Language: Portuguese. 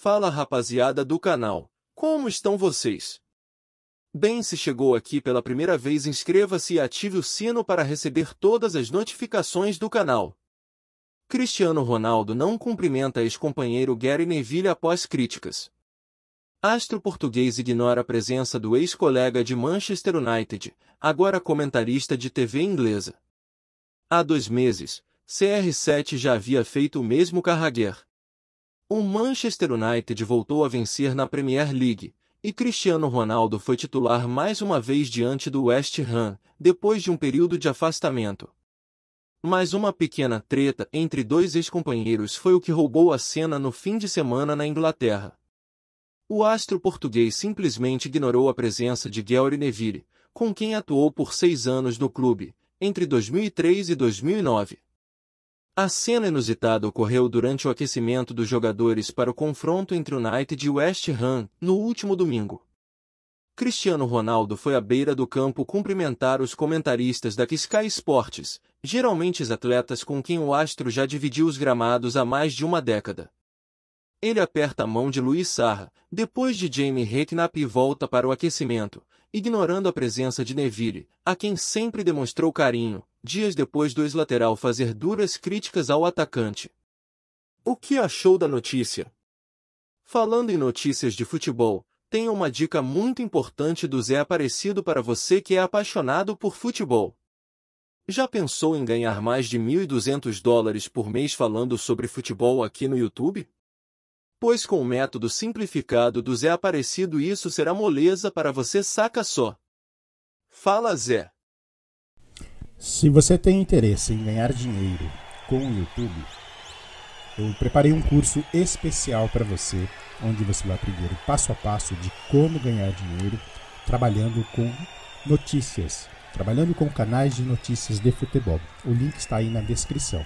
Fala rapaziada do canal, como estão vocês? Bem, se chegou aqui pela primeira vez, inscreva-se e ative o sino para receber todas as notificações do canal. Cristiano Ronaldo não cumprimenta ex-companheiro Gary Neville após críticas. Astro português ignora a presença do ex-colega de Manchester United, agora comentarista de TV inglesa. Há dois meses, CR7 já havia feito o mesmo Carragher, o Manchester United voltou a vencer na Premier League, e Cristiano Ronaldo foi titular mais uma vez diante do West Ham, depois de um período de afastamento. Mas uma pequena treta entre dois ex-companheiros foi o que roubou a cena no fim de semana na Inglaterra. O astro português simplesmente ignorou a presença de Gary Neville, com quem atuou por seis anos no clube, entre 2003 e 2009. A cena inusitada ocorreu durante o aquecimento dos jogadores para o confronto entre o United e West Ham, no último domingo. Cristiano Ronaldo foi à beira do campo cumprimentar os comentaristas da Sky Sports, geralmente os atletas com quem o astro já dividiu os gramados há mais de uma década. Ele aperta a mão de Luiz Sarra, depois de Jamie Redknapp e volta para o aquecimento, ignorando a presença de Neville, a quem sempre demonstrou carinho, dias depois do ex-lateral fazer duras críticas ao atacante. O que achou da notícia? Falando em notícias de futebol, tenho uma dica muito importante do Zé Aparecido para você que é apaixonado por futebol. Já pensou em ganhar mais de 1.200 dólares por mês falando sobre futebol aqui no YouTube? pois com o método simplificado do Zé Aparecido isso será moleza para você saca só. Fala Zé. Se você tem interesse em ganhar dinheiro com o YouTube, eu preparei um curso especial para você, onde você vai aprender o passo a passo de como ganhar dinheiro trabalhando com notícias, trabalhando com canais de notícias de futebol. O link está aí na descrição.